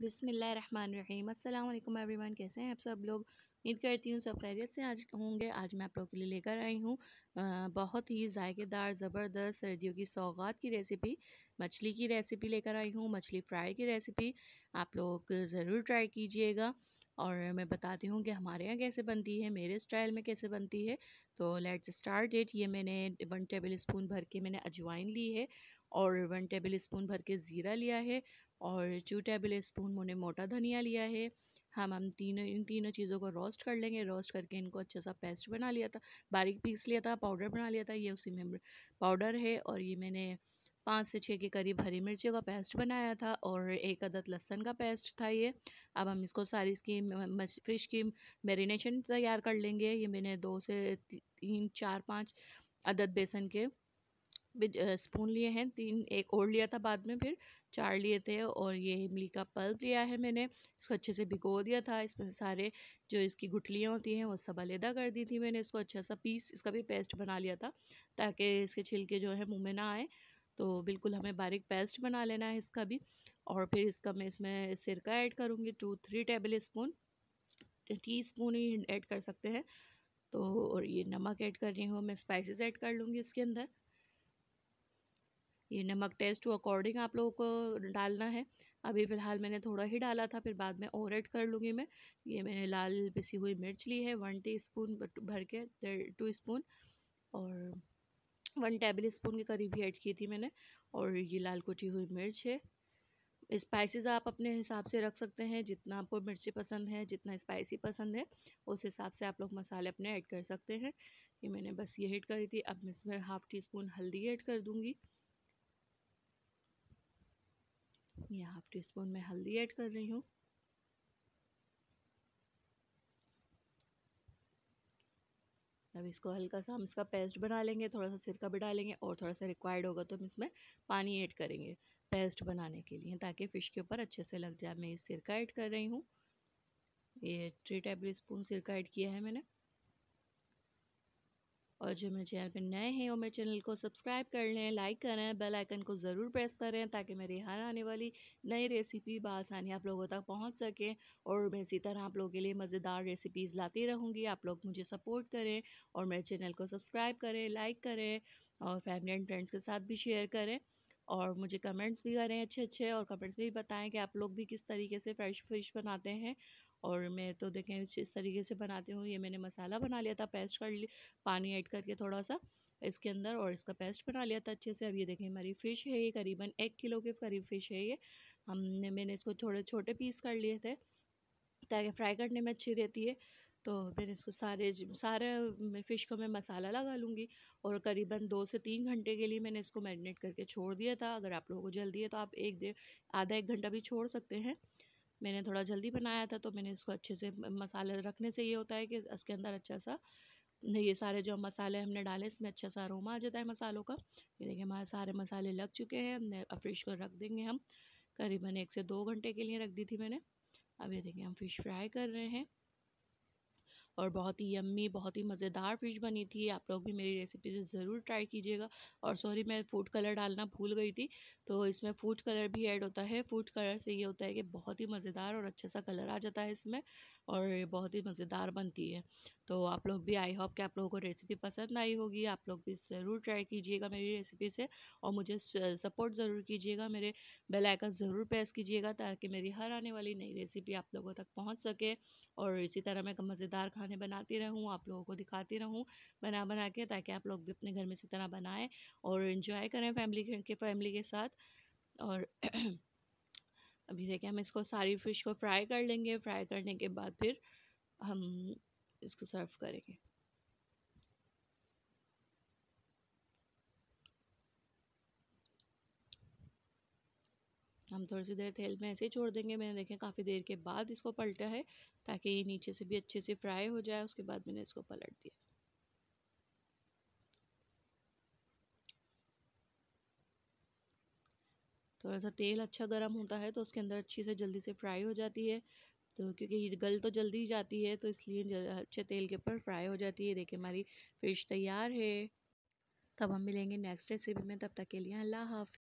बिसमीम अल्लाम एवरीवन कैसे हैं आप सब लोग उम्मीद करती हूँ सब खैरियत से आज होंगे आज मैं आप लोग के लिए लेकर आई हूँ बहुत ही जायकेदार ज़बरदस्त सर्दियों की सौगात की रेसिपी मछली की रेसिपी लेकर आई हूँ मछली फ्राई की रेसिपी आप लोग ज़रूर ट्राई कीजिएगा और मैं बताती हूँ कि हमारे यहाँ कैसे बनती है मेरे स्टाइल में कैसे बनती है तो लेट्स स्टार्ट इट ये मैंने वन टेबल स्पून भर के मैंने अजवाइन ली है और वन टेबल स्पून भर के ज़ीरा लिया है और टू टेबल स्पून मैंने मोटा धनिया लिया है हम हम तीनों इन तीनों चीज़ों को रोस्ट कर लेंगे रोस्ट करके इनको अच्छा सा पेस्ट बना लिया था बारीक पीस लिया था पाउडर बना लिया था ये उसी में पाउडर है और ये मैंने पाँच से छः के करीब हरी मिर्ची का पेस्ट बनाया था और एक अदद लहसन का पेस्ट था ये अब हम इसको सारी इसकी फ़िश की मैरिनेशन तैयार कर लेंगे ये मैंने दो से तीन चार पाँच अदद बेसन के स्पून लिए हैं तीन एक और लिया था बाद में फिर चार लिए थे और ये इमली का पल्प लिया है मैंने इसको अच्छे से भिगो दिया था इसमें सारे जो इसकी गुठलियाँ होती हैं वो सब अलहदा कर दी थी मैंने इसको अच्छा सा पीस इसका भी पेस्ट बना लिया था ताकि इसके छिलके जो है मुँह में ना आए तो बिल्कुल हमें बारीक पेस्ट बना लेना है इसका भी और फिर इसका मैं इसमें सिरका ऐड करूँगी two three tablespoon teaspoon ही ऐड कर सकते हैं तो और ये नमक ऐड कर रही हूँ मैं स्पाइसेस ऐड कर लूँगी इसके अंदर ये नमक टेस्ट टू अकॉर्डिंग आप लोगों को डालना है अभी फ़िलहाल मैंने थोड़ा ही डाला था फिर बाद में और ऐड कर लूँगी मैं ये मैंने लाल पिसी हुई मिर्च ली है वन टी स्पून भर के टू स्पून और वन टेबल स्पून के करीब ही ऐड की थी मैंने और ये लाल कुटी हुई मिर्च है स्पाइसेस आप अपने हिसाब से रख सकते हैं जितना आपको मिर्ची पसंद है जितना स्पाइसी पसंद है उस हिसाब से आप लोग मसाले अपने ऐड कर सकते हैं ये मैंने बस ये ऐड करी थी अब मैं इसमें हाफ़ टी स्पून हल्दी ऐड कर दूँगी ये हाफ टी स्पून में हल्दी ऐड कर रही हूँ अब इसको हल्का सा हम इसका पेस्ट बना लेंगे थोड़ा सा सिरका भी डालेंगे और थोड़ा सा रिक्वायर्ड होगा तो हम इसमें पानी ऐड करेंगे पेस्ट बनाने के लिए ताकि फ़िश के ऊपर अच्छे से लग जाए मैं ये सिरका ऐड कर रही हूँ ये थ्री टेबल स्पून सिरका ऐड किया है मैंने और जो मेरे चैनल पर नए हैं वो मेरे चैनल को सब्सक्राइब कर लें लाइक करें बेल आइकन को ज़रूर प्रेस करें ताकि मेरी हर आने वाली नई रेसिपी बसानी आप लोगों तक पहुंच सके और मैं इसी तरह आप लोगों के लिए मज़ेदार रेसिपीज़ लाती रहूँगी आप लोग मुझे सपोर्ट करें और मेरे चैनल को सब्सक्राइब करें लाइक करें और फैमिली एंड फ्रेंड्स के साथ भी शेयर करें और मुझे कमेंट्स भी करें अच्छे अच्छे और कमेंट्स भी बताएं कि आप लोग भी किस तरीके से फ्रेश फिश बनाते हैं और मैं तो देखें इस तरीके से बनाती हूँ ये मैंने मसाला बना लिया था पेस्ट कर ली पानी ऐड करके थोड़ा सा इसके अंदर और इसका पेस्ट बना लिया था अच्छे से अब ये देखें हमारी फ़िश है ये करीबन एक किलो के करीब फ़िश है ये हमने मैंने इसको छोटे छोटे पीस कर लिए थे ताकि फ्राई करने में अच्छी रहती है तो फिर इसको सारे सारे फ़िश को मैं मसाला लगा लूँगी और करीबन दो से तीन घंटे के लिए मैंने इसको मैरिनेट करके छोड़ दिया था अगर आप लोगों को जल्दी है तो आप एक दे आधा एक घंटा भी छोड़ सकते हैं मैंने थोड़ा जल्दी बनाया था तो मैंने इसको अच्छे से मसाले रखने से ये होता है कि इसके अंदर अच्छा सा ये सारे जो मसाले हमने डाले इसमें अच्छा सा रोमा आ जाता है मसालों का ये देखिए हमारे सारे मसाले लग चुके हैं अब फ्रिश को रख देंगे हम करीबन एक से दो घंटे के लिए रख दी थी मैंने अब ये देखिए हम फ़िश फ्राई कर रहे हैं और बहुत ही यम्मी बहुत ही मज़ेदार फ़िश बनी थी आप लोग भी मेरी रेसिपी से ज़रूर ट्राई कीजिएगा और सॉरी मैं फूड कलर डालना भूल गई थी तो इसमें फूड कलर भी ऐड होता है फूड कलर से ये होता है कि बहुत ही मज़ेदार और अच्छा सा कलर आ जाता है इसमें और बहुत ही मज़ेदार बनती है तो आप लोग भी आई होप कि आप लोगों को रेसिपी पसंद आई होगी आप लोग भी ज़रूर ट्राई कीजिएगा मेरी रेसिपी से और मुझे सपोर्ट ज़रूर कीजिएगा मेरे बेल आइकन ज़रूर प्रेस कीजिएगा ताकि मेरी हर आने वाली नई रेसिपी आप लोगों तक पहुँच सके और इसी तरह मैं मज़ेदार खाने बनाती रहूँ आप लोगों को दिखाती रहूँ बना बना के ताकि आप लोग भी अपने घर में इसी तरह बनाएँ और इन्जॉय करें फैमिली के फैमिली के साथ और अभी देखिए हम इसको सारी फ़िश को फ्राई कर लेंगे फ्राई करने के बाद फिर हम इसको सर्व करेंगे हम थोड़ी सी देर तेल में ऐसे ही छोड़ देंगे मैंने देखें काफ़ी देर के बाद इसको पलटा है ताकि ये नीचे से भी अच्छे से फ्राई हो जाए उसके बाद मैंने इसको पलट दिया थोड़ा सा तेल अच्छा गर्म होता है तो उसके अंदर अच्छी से जल्दी से फ्राई हो जाती है तो क्योंकि ये गल तो जल्दी ही जाती है तो इसलिए अच्छे तेल के ऊपर फ्राई हो जाती है देखिए हमारी फ़िश तैयार है तब हम मिलेंगे नेक्स्ट रेसिपी में तब तक के लिए अल्लाह हाफ